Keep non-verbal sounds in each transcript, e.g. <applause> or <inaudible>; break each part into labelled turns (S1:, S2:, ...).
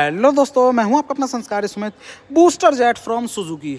S1: Hello दोस्तों मैं हूं आपका अपना Sanskar Sumit booster jet from Suzuki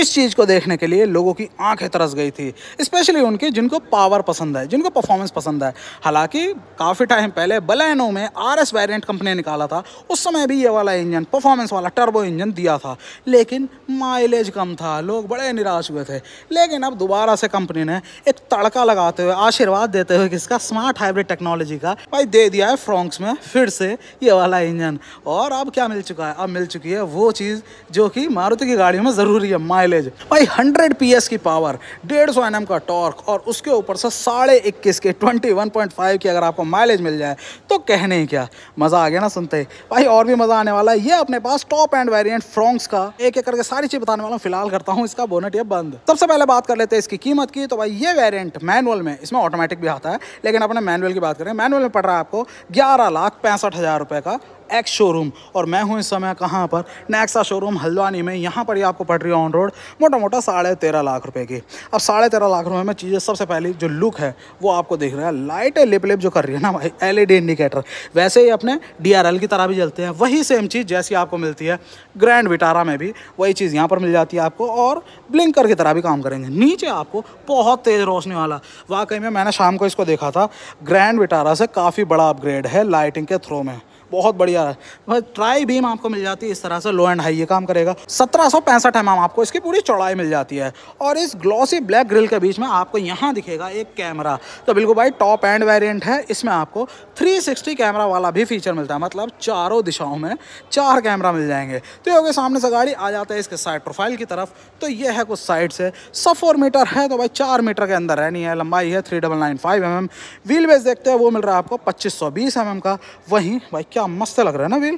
S1: इस चीज़ को देखने के लिए लोगों की आंखें तरस गई थी स्पेशली उनके जिनको पावर पसंद है जिनको परफॉर्मेंस पसंद है हालांकि काफ़ी टाइम पहले बलैनो में आर एस वेरियंट कंपनी निकाला था उस समय भी ये वाला इंजन परफॉर्मेंस वाला टर्बो इंजन दिया था लेकिन माइलेज कम था लोग बड़े निराश हुए थे लेकिन अब दोबारा से कंपनी ने एक तड़का लगाते हुए आशीर्वाद देते हुए किसका स्मार्ट हाइब्रिड टेक्नोलॉजी का भाई दे दिया है फ्रॉन्क्स में फिर से ये वाला इंजन और अब क्या मिल चुका है अब मिल चुकी है वो चीज़ जो कि मारुति की गाड़ियों में ज़रूरी है माइलेज भाई 100 पी की पावर 150 सौ का टॉर्क और उसके ऊपर से साढ़े इक्कीस के 21.5 की अगर आपको माइलेज मिल जाए तो कहने ही क्या मज़ा आ गया ना सुनते भाई और भी मज़ा आने वाला है ये अपने पास टॉप एंड वेरियंट फ्रॉन्क्स का एक एक करके सारी चीज़ बताने वाला हूँ फिलहाल करता हूँ इसका बोनट ये बंद सबसे पहले बात कर लेते हैं इसकी कीमत की तो भाई ये वेरियंट मैनुअल में इसमें ऑटोमेटिक भी आता है लेकिन अपने मैनुअल की बात करें मैनुअल में पड़ रहा है आपको ग्यारह लाख पैंसठ हज़ार रुपये का एक्स शोरूम और मैं हूँ इस समय कहाँ पर नेक्सा शोरूम हल्द्वानी में यहाँ पर ही आपको पड़ रही है ऑन रोड मोटा मोटा साढ़े तेरह लाख रुपए की अब साढ़े तेरह लाख रुपए में चीज़ें सबसे पहली जो लुक है वो आपको देख रहा है लाइट लिप लिप जो कर रही है ना भाई एल इंडिकेटर e वैसे ही अपने डी की तरह भी जलते हैं वही सेम चीज़ जैसी आपको मिलती है ग्रैंड विटारा में भी वही चीज़ यहाँ पर मिल जाती है आपको और ब्लिंकर की तरह भी काम करेंगे नीचे आपको बहुत तेज़ रोशनी वाला वाकई में मैंने शाम को इसको देखा था ग्रैंड विटारा से काफ़ी बड़ा अपग्रेड है लाइटिंग के थ्रो में बहुत बढ़िया है भाई ट्राई बीम आपको मिल जाती है इस तरह से लो एंड हाई ये काम करेगा सत्रह है एम mm आपको इसकी पूरी चौड़ाई मिल जाती है और इस ग्लॉसी ब्लैक ग्रिल के बीच में आपको यहाँ दिखेगा एक कैमरा तो बिल्कुल भाई टॉप एंड वेरियंट है इसमें आपको थ्री कैमरा वाला भी फीचर मिलता है मतलब चारों दिशाओं में चार कैमरा मिल जाएंगे तो ये सामने से गाड़ी आ जाता है इसके साइड प्रोफाइल की तरफ तो ये है कुछ साइड से सब फोर मीटर है तो भाई चार मीटर के अंदर रहनी है लंबाई है three double nine five M M wheelbase देखते हैं वो मिल रहा है आपको पच्चीस सौ बीस एम mm एम का वहीं भाई क्या क्या मस्त लग रहा है ना व्हील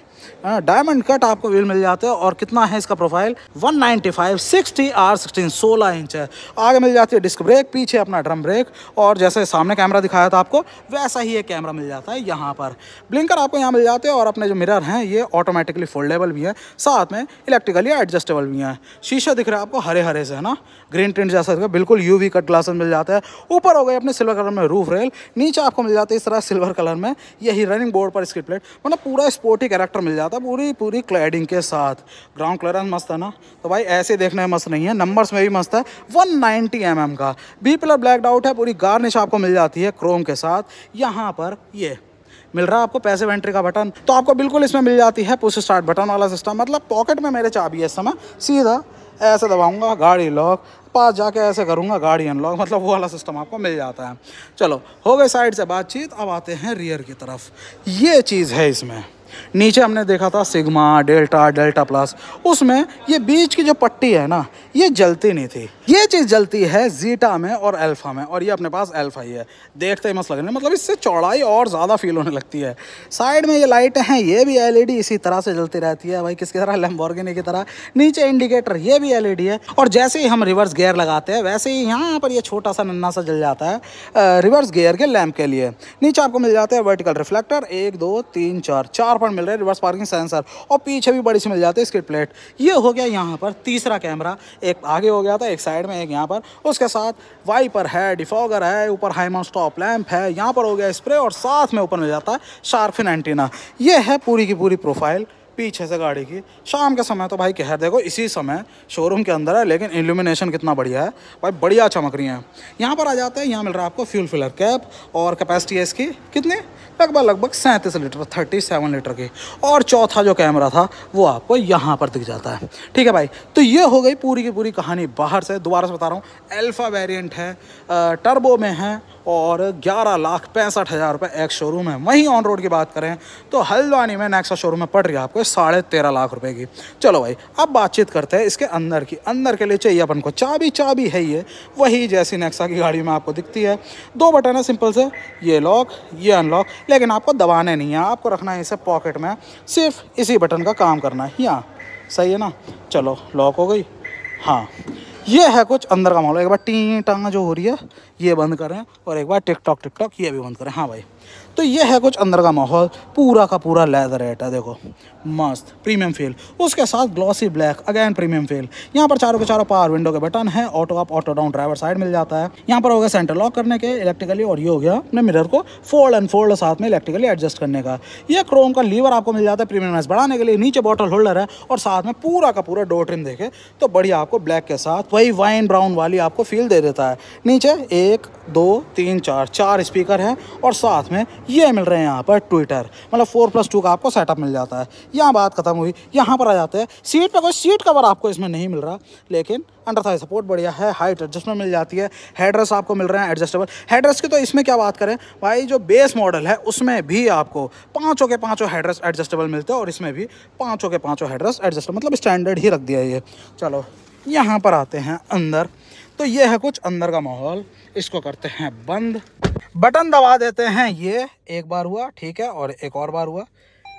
S1: डायमंड कट आपको व्हील मिल जाते हैं और कितना है इसका profile 195 ninety five sixty R sixteen सोलह इंच है आगे मिल जाती है डिस्क ब्रेक पीछे अपना ड्रम ब्रेक और जैसे सामने कैमरा दिखाया था आपको वैसा ही एक कैमरा मिल जाता है यहाँ पर ब्लिंकर आपको यहाँ मिल जाते हैं और अपने जो मिरर हैं ये ऑटोमेटिकली फोल्डेबल भी हैं साथ में इलेक्ट्रिकली एडजस्टेबल भी हैं शीशा दिख रहा है आपको हरे हरे से है ना ग्रीन टिंट जैसा बिल्कुल यू कट ग्लासेस मिल जाता है ऊपर हो गए अपने सिल्वर कलर में रूफ रेल नीचे आपको मिल जाते हैं इस तरह सिल्वर कलर में यही रनिंग बोर्ड पर इसकी प्लेट मतलब मतलब पूरा स्पोर्टी कैरेक्टर मिल जाता है पूरी पूरी क्लैडिंग के साथ ग्राउंड क्लियरेंस मस्त है ना तो भाई ऐसे देखने में मस्त नहीं है नंबर्स में भी मस्त है 190 नाइन्टी mm का बी प्लस ब्लैक आउट है पूरी गार्निश आपको मिल जाती है क्रोम के साथ यहाँ पर ये मिल रहा है आपको पैसे एंट्री का बटन तो आपको बिल्कुल इसमें मिल जाती है पुश स्टार्ट बटन वाला सिस्टम मतलब पॉकेट में मेरे चाबी है इस समय सीधा ऐसे दबाऊँगा गाड़ी लॉक पास जाके ऐसे करूँगा गाड़ी अनलॉक मतलब वो वाला सिस्टम आपको मिल जाता है चलो हो गए साइड से बातचीत अब आते हैं रियर की तरफ ये चीज़ है इसमें नीचे हमने देखा था सिग्मा डेल्टा डेल्टा प्लस उसमें ये बीच की जो पट्टी है ना ये जलती नहीं थी ये चीज़ जलती है जीटा में और अल्फा में और ये अपने पास अल्फा ही है देखते ही मस्त लगने मतलब इससे चौड़ाई और ज़्यादा फील होने लगती है साइड में ये लाइटें हैं ये भी एलईडी इसी तरह से जलती रहती है भाई किसकी तरह लेम्बोर्गिनी की तरह नीचे इंडिकेटर ये भी एल है और जैसे ही हम रिवर्स गेयर लगाते हैं वैसे ही यहाँ पर यह छोटा सा नन्ना सा जल जाता है रिवर्स गेयर के लैम्प के लिए नीचे आपको मिल जाते हैं वर्टिकल रिफ्लेक्टर एक दो तीन चार चार पर मिल रहे रिवर्स पार्किंग सेंसर और पीछे भी बड़ी सी मिल जाती है स्किट प्लेट ये हो गया यहाँ पर तीसरा कैमरा एक आगे हो गया था एक साइड में एक यहाँ पर उसके साथ वाइपर है डिफॉगर है ऊपर हाईमोन स्टॉप लैम्प है यहाँ पर हो गया स्प्रे और साथ में ऊपर मिल जाता है शार्फिन एंटीना ये है पूरी की पूरी प्रोफाइल पीछे से गाड़ी की शाम के समय तो भाई कहर देखो इसी समय शोरूम के अंदर है लेकिन इल्यूमिनेशन कितना बढ़िया है भाई बढ़िया चमक रही हैं यहाँ पर आ जाते हैं यहाँ मिल रहा है आपको फ्यूल फिलर कैप और कैपेसिटी है इसकी कितनी लगभग लगभग सैंतीस लीटर थर्टी सेवन लीटर की और चौथा जो कैमरा था वो आपको यहाँ पर दिख जाता है ठीक है भाई तो ये हो गई पूरी की पूरी कहानी बाहर से दोबारा से बता रहा हूँ एल्फ़ा वेरियंट है टर्बो में है और ग्यारह लाख पैंसठ हज़ार रुपये एक शोरूम है वहीं ऑन रोड की बात करें तो हल्द्वानी में नेक्सा शोरूम में पड़ रही है आपको साढ़े तेरह लाख रुपये की चलो भाई अब बातचीत करते हैं इसके अंदर की अंदर के लिए चाहिए अपन को चाबी चाबी है ये वही जैसी नेक्सा की गाड़ी में आपको दिखती है दो बटन है सिंपल से ये लॉक ये अनलॉक लेकिन आपको दबाने नहीं है आपको रखना है इसे पॉकेट में सिर्फ इसी बटन का काम करना है यहाँ सही है ना चलो लॉक हो गई हाँ ये है कुछ अंदर का मामला एक बार टी टांगा जो हो रही है ये बंद करें और एक बार टिकटॉक टिकटॉक ये भी बंद करें हाँ भाई तो ये है कुछ अंदर का माहौल पूरा का पूरा लेदर रेट है देखो मस्त प्रीमियम फील उसके साथ glossy black again premium feel यहाँ पर चारों के चारों पावर विंडो के बटन है auto up auto down driver side मिल जाता है यहाँ पर हो गया सेंटर लॉक करने के इलेक्ट्रिकली और ये हो गया अपने मिरर को फोल्ड एंड फोल्ड साथ में इलेक्ट्रिकली एडजस्ट करने का ये क्रोम का लीवर आपको मिल जाता है प्रीमियम बढ़ाने के लिए नीचे बॉटल होल्डर है और साथ में पूरा का पूरा डोर ट्रिम देखे तो बढ़िया आपको ब्लैक के साथ वही वाइन ब्राउन वाली आपको फील दे देता है नीचे एक दो तीन चार चार स्पीकर हैं और साथ में ये मिल रहे हैं यहाँ पर ट्विटर मतलब फोर प्लस टू का आपको सेटअप मिल जाता है यहाँ बात खत्म हुई यहाँ पर आ जाते हैं सीट पर कोई सीट कवर आपको इसमें नहीं मिल रहा लेकिन अंडर था सपोर्ट बढ़िया है हाइट एडजस्टमेंट मिल जाती है हेड्रेस आपको मिल रहे हैं एडजस्टेबल हेड्रेस की तो इसमें क्या बात करें भाई जो बेस मॉडल है उसमें भी आपको पाँचों के पाँचों हेड्रेस एडजस्टेबल मिलते हैं और इसमें भी पाँचों के पाँचों हेड्रेस एडजस्टेबल मतलब स्टैंडर्ड ही रख दिया ये चलो यहाँ पर आते हैं अंदर तो ये है कुछ अंदर का माहौल इसको करते हैं बंद बटन दबा देते हैं ये एक बार हुआ ठीक है और एक और बार हुआ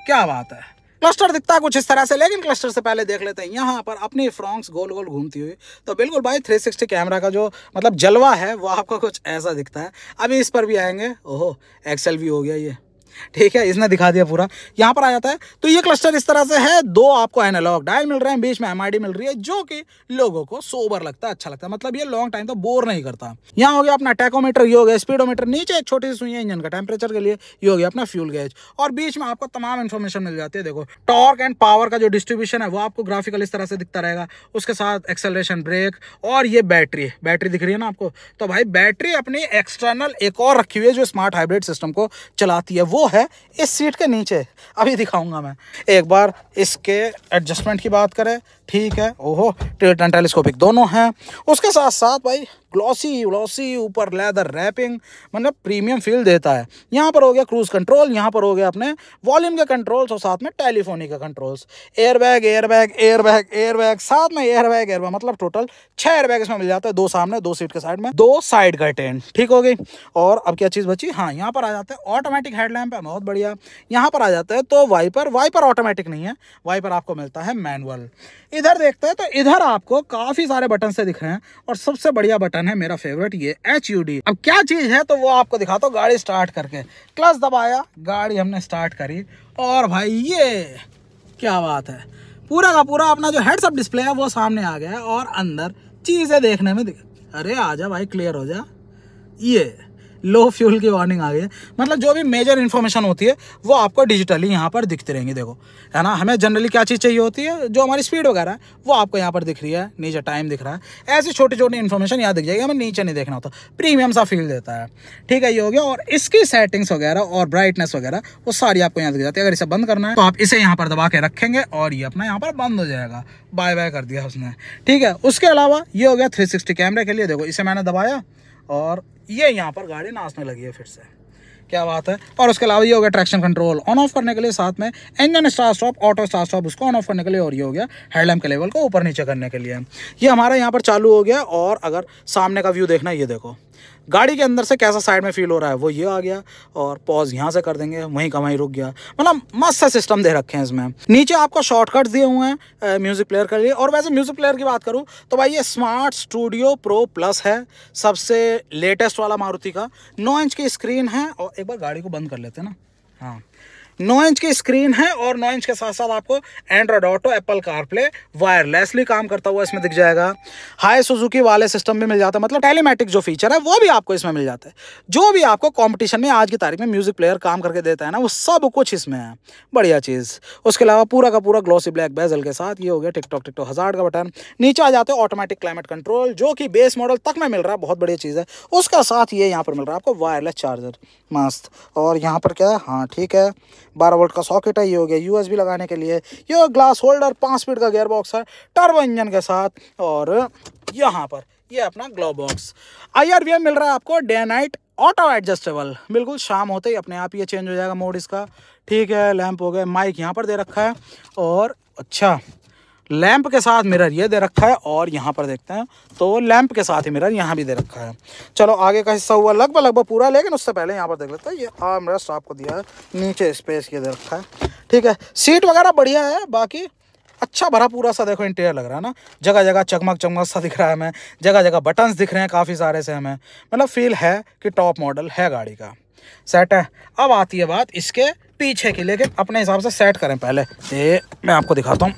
S1: क्या बात है क्लस्टर दिखता है कुछ इस तरह से लेकिन क्लस्टर से पहले देख लेते हैं यहाँ पर अपनी फ्रॉन्क्स गोल गोल घूमती हुई तो बिल्कुल भाई 360 कैमरा का जो मतलब जलवा है वो आपको कुछ ऐसा दिखता है अभी इस पर भी आएंगे ओहो एक्सेल भी हो गया ये ठीक है इसने दिखा दिया पूरा यहाँ पर आ जाता है तो ये क्लस्टर इस तरह से है दो आपको एनालॉग डायल मिल रहे हैं बीच में एम मिल रही है जो कि लोगों को सोबर लगता है अच्छा लगता है मतलब ये लॉन्ग टाइम तो बोर नहीं करता यहाँ हो गया अपना टैकोमीटर ये हो गया स्पीडोमीटर नीचे एक छोटी सी सुई है इंजन का टेम्परेचर के लिए ये हो गया अपना फ्यूल गैज और बीच में आपको तमाम इन्फॉर्मेशन मिल जाती है देखो टॉर्क एंड पावर का जो डिस्ट्रीब्यूशन है वो आपको ग्राफिकल इस तरह से दिखता रहेगा उसके साथ एक्सेलरेशन ब्रेक और ये बैटरी बैटरी दिख रही है ना आपको तो भाई बैटरी अपनी एक्सटर्नल एक और रखी हुई है जो स्मार्ट हाइब्रिड सिस्टम को चलाती है वो है इस सीट के नीचे अभी दिखाऊंगा मैं एक बार इसके एडजस्टमेंट की बात करें ठीक है ओहो टेलीस्कोपिक दोनों हैं उसके साथ साथ भाई ग्लॉसी ग्लॉसी ऊपर लेदर रैपिंग मतलब प्रीमियम फील देता है यहाँ पर हो गया क्रूज़ कंट्रोल यहाँ पर हो गया अपने वॉल्यूम के कंट्रोल्स और साथ में टेलीफोनी के controls airbag airbag airbag airbag साथ में एयरबैग एयरबैग मतलब टोटल छः एयरबैग इसमें मिल जाता है दो सामने दो सीट के साइड में दो साइड का टेंट ठीक हो गई और अब क्या चीज़ बची हाँ यहाँ पर आ जाते हैं ऑटोमेटिक हेडलैम्प है बहुत बढ़िया यहाँ पर आ जाता है तो वाइपर वाइपर ऑटोमेटिक नहीं है वाइपर आपको मिलता है मैनुअल इधर देखते हैं तो इधर आपको काफ़ी सारे बटन से दिख रहे हैं और सबसे बढ़िया बटन बटन है मेरा फेवरेट ये एच यू डी अब क्या चीज़ है तो वो आपको दिखाता हूँ गाड़ी स्टार्ट करके क्लच दबाया गाड़ी हमने स्टार्ट करी और भाई ये क्या बात है पूरा का पूरा अपना जो हेडसअप डिस्प्ले है वो सामने आ गया है और अंदर चीज़ें देखने में अरे आ भाई क्लियर हो जा ये लो फ्यूल की वार्निंग आ गई है मतलब जो भी मेजर इन्फॉर्मेशन होती है वो आपको डिजिटली यहाँ पर दिखती रहेंगी देखो है ना हमें जनरली क्या चीज़ चाहिए होती है जो हमारी स्पीड वगैरह है वो आपको यहाँ पर दिख रही है नीचे टाइम दिख रहा है ऐसी छोटी छोटी इन्फॉर्मेशन यहाँ दिख जाएगी हमें नीचे नहीं देखना होता प्रीमियम सा फील देता है ठीक है ये हो गया और इसकी सेटिंग्स वगैरह और ब्राइटनेस वगैरह वो सारी आपको यहाँ दिख जाती है अगर इसे बंद करना है तो आप इसे यहाँ पर दबा के रखेंगे और ये अपना यहाँ पर बंद हो जाएगा बाय बाय कर दिया उसने ठीक है उसके अलावा ये हो गया थ्री कैमरे के लिए देखो इसे मैंने दबाया और ये यहाँ पर गाड़ी नाचने लगी है फिर से क्या बात है और उसके अलावा ये हो गया ट्रैक्शन कंट्रोल ऑन ऑफ करने के लिए साथ में engine start stop auto start stop उसको ऑन ऑफ करने के लिए और ये हो गया हेडलैम्प के लेवल को ऊपर नीचे करने के लिए ये हमारा यहाँ पर चालू हो गया और अगर सामने का व्यू देखना ये देखो गाड़ी के अंदर से कैसा साइड में फील हो रहा है वो ये आ गया और पॉज यहाँ से कर देंगे वहीं का वहीं रुक गया मतलब मस्त सा सिस्टम दे रखे हैं इसमें नीचे आपको शॉर्टकट्स दिए हुए हैं म्यूज़िक प्लेयर के लिए और वैसे म्यूज़िक प्लेयर की बात करूँ तो भाई ये स्मार्ट स्टूडियो प्रो प्लस है सबसे लेटेस्ट वाला मारुति का नौ इंच की स्क्रीन है और एक बार गाड़ी को बंद कर लेते हैं ना हाँ नौ इंच की स्क्रीन है और नौ इंच के साथ साथ आपको Android Auto Apple CarPlay wirelessly काम करता हुआ इसमें दिख जाएगा हाई सुजुकी वाले सिस्टम भी मिल जाता है मतलब टेलीमेटिक जो फीचर है वो भी आपको इसमें मिल जाता है जो भी आपको कॉम्पिटिशन में आज की तारीख में म्यूजिक प्लेयर काम करके देता है ना वो सब कुछ इसमें है बढ़िया चीज़ उसके अलावा पूरा का पूरा ग्लॉसी ब्लैक बेजल के साथ ये हो गया टिकटॉक टिकटॉक हजार का बटन नीचे आ जाते हैं ऑटोमेटिक क्लाइमेट कंट्रोल जो कि बेस मॉडल तक में मिल रहा है बहुत बढ़िया चीज़ है उसका साथ ये यहाँ पर मिल रहा है आपको वायरलेस चार्जर मस्त और यहाँ पर क्या है हाँ ठीक है बारह वोल्ट का सॉकेट है ये हो गया यू लगाने के लिए ये ग्लास होल्डर पाँच फीट का गेयर बॉक्स है टर्बो इंजन के साथ और यहाँ पर ये अपना ग्लो बॉक्स आई आर मिल रहा है आपको डे नाइट ऑटो एडजस्टेबल बिल्कुल शाम होते ही अपने आप ये चेंज हो जाएगा मोड इसका ठीक है लैंप हो गया माइक यहाँ पर दे रखा है और अच्छा लैंप के साथ मिरर ये दे रखा है और यहाँ पर देखते हैं तो लैंप के साथ ही मिरर यहाँ भी दे रखा है चलो आगे का हिस्सा हुआ लगभग लगभग पूरा लेकिन उससे पहले यहाँ पर देख लेते हैं ये आर्म रेस्ट आपको दिया है नीचे स्पेस ये दे रखा है ठीक है सीट वगैरह बढ़िया है बाकी अच्छा भरा पूरा सा देखो इंटीरियर लग रहा है ना जगह जगह चकमक चमक सा दिख रहा है हमें जगह जगह बटन्स दिख रहे हैं काफ़ी सारे से हमें मतलब फील है कि टॉप मॉडल है गाड़ी का सेट है अब आती है बात इसके पीछे की लेकिन अपने हिसाब से सेट करें पहले ये मैं आपको दिखाता हूँ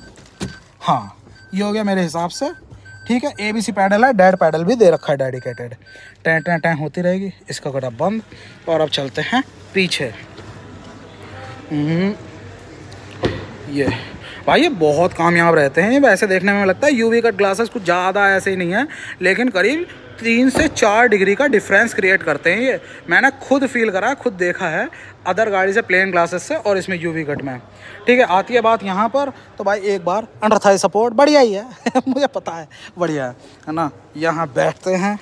S1: हाँ ये हो गया मेरे हिसाब से ठीक है ए बी सी पैडल है डेड पैडल भी दे रखा है डेडिकेटेड टें टैं टें होती रहेगी इसका कटा बंद और अब चलते हैं पीछे हम्म, ये भाई ये बहुत कामयाब रहते हैं वैसे देखने में लगता है यूवी कट ग्लासेस कुछ ज़्यादा ऐसे ही नहीं है लेकिन करीब तीन से चार डिग्री का डिफरेंस क्रिएट करते हैं ये मैंने खुद फील करा खुद देखा है अदर गाड़ी से प्लेन ग्लासेस से और इसमें यूवी कट में ठीक है आती है बात यहाँ पर तो भाई एक बार अंडर थाई सपोर्ट बढ़िया ही है <laughs> मुझे पता है बढ़िया है है ना यहाँ बैठते हैं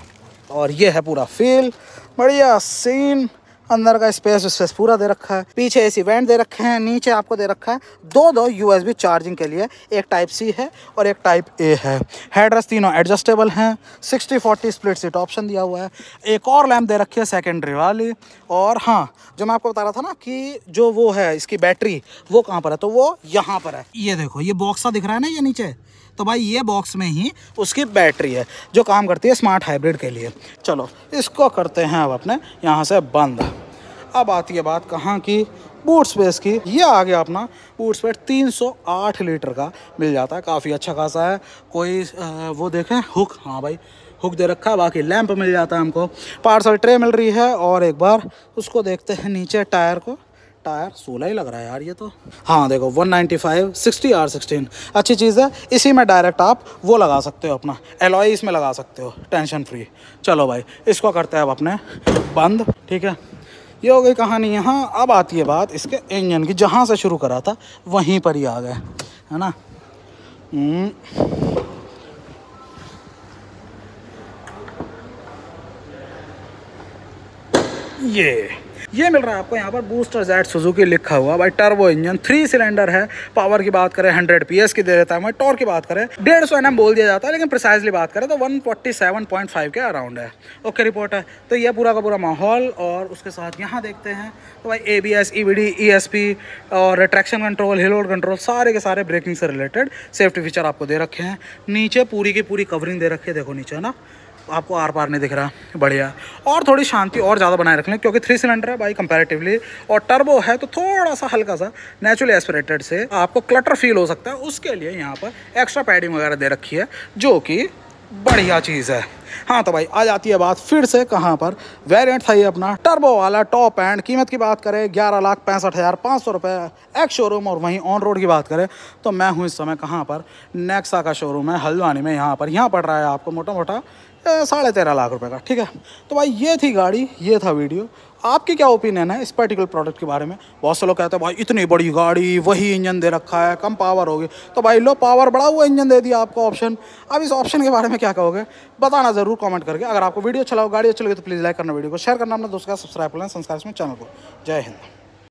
S1: और ये है पूरा फील बढ़िया सीन अंदर का स्पेस स्पेस पूरा दे रखा है पीछे ए वेंट दे रखे हैं नीचे आपको दे रखा है दो दो यूएसबी चार्जिंग के लिए एक टाइप सी है और एक टाइप ए है हेडरेस्ट तीनों एडजस्टेबल हैं sixty forty split seat option दिया हुआ है एक और लैम्प दे रखी है सेकेंडरी वाली और हाँ जो मैं आपको बता रहा था ना कि जो वो है इसकी बैटरी वो कहाँ पर है तो वो यहाँ पर है ये देखो ये बॉक्सा दिख रहा है ना ये नीचे तो भाई ये बॉक्स में ही उसकी बैटरी है जो काम करती है स्मार्ट हाइब्रिड के लिए चलो इसको करते हैं अब अपने यहाँ से बंद अब आती है बात कहाँ की बूट स्पेस की ये आ गया अपना बूट स्पेस 308 लीटर का मिल जाता है काफ़ी अच्छा खासा है कोई वो देखें हुक हाँ भाई हुक दे रखा है बाकी लैंप मिल जाता है हमको पार्सल ट्रे मिल रही है और एक बार उसको देखते हैं नीचे टायर को टायर सोलह ही लग रहा है यार ये तो हाँ देखो 195 ninety five sixty R sixteen अच्छी चीज़ है इसी में डायरेक्ट आप वो लगा सकते हो अपना एलॉय इसमें लगा सकते हो टेंशन फ्री चलो भाई इसको करते हैं अब अपने बंद ठीक है ये हो गई कहानी यहाँ अब आती है बात इसके इंजन की जहाँ से शुरू करा था वहीं पर ही आ गए है ना हम्म। ये yeah. ये मिल रहा है आपको यहाँ पर बूस्टर जेड सुजुकी लिखा हुआ भाई टर्बो इंजन थ्री सिलेंडर है पावर की बात करें हंड्रेड पी की दे देता है मैं टॉर की बात करें डेढ़ सौ एन बोल दिया जाता है लेकिन प्रिसाइजली बात करें तो वन के अराउंड है ओके रिपोर्ट है तो ये पूरा का पूरा माहौल और उसके साथ यहाँ देखते हैं तो भाई A B S E B D E S P और ट्रैक्शन कंट्रोल हिलोड कंट्रोल सारे के सारे ब्रेकिंग से रिलेटेड सेफ्टी फीचर आपको दे रखे हैं नीचे पूरी की पूरी कवरिंग दे रखी है देखो नीचे ना आपको आर पार नहीं दिख रहा बढ़िया और थोड़ी शांति और ज़्यादा बनाए रख लें क्योंकि थ्री सिलेंडर है भाई कंपैरेटिवली और टर्बो है तो थोड़ा सा हल्का सा नेचुरली एस्परेटेड से आपको क्लटर फील हो सकता है उसके लिए यहाँ पर एक्स्ट्रा पैडिंग वगैरह दे रखी है जो कि बढ़िया चीज़ है हाँ तो भाई आ जाती है बात फिर से कहाँ पर वेरियंट था ये अपना टर्बो वाला टॉप एंड कीमत की बात करें ग्यारह लाख पैंसठ हज़ार पाँच सौ रुपये एक शोरूम और वहीं ऑन रोड की बात करें तो मैं हूँ इस समय कहाँ पर नेक्सा का शोरूम है हल्द्वानी में यहाँ पर यहाँ पड़ रहा है आपको मोटा मोटा साढ़े तेरह लाख रुपए का ठीक है तो भाई ये थी गाड़ी ये था वीडियो आपकी क्या ओपिनियन है इस पर्टिकुलर प्रोडक्ट के बारे में बहुत से लोग कहते हैं भाई इतनी बड़ी गाड़ी वही इंजन दे रखा है कम पावर होगी तो भाई लो पावर बढ़ा हुआ इंजन दे दिया आपको ऑप्शन अब इस ऑप्शन के बारे में क्या कहोगे बताना ज़रूर कमेंट करके अगर आपको वीडियो अच्छा लगा गाड़ी अच्छी लगे तो प्लीज़ लाइक करना वीडियो को शेयर करना अपने दोस्तों का सब्सक्राइब करना संस्कार चैनल को जय हिंद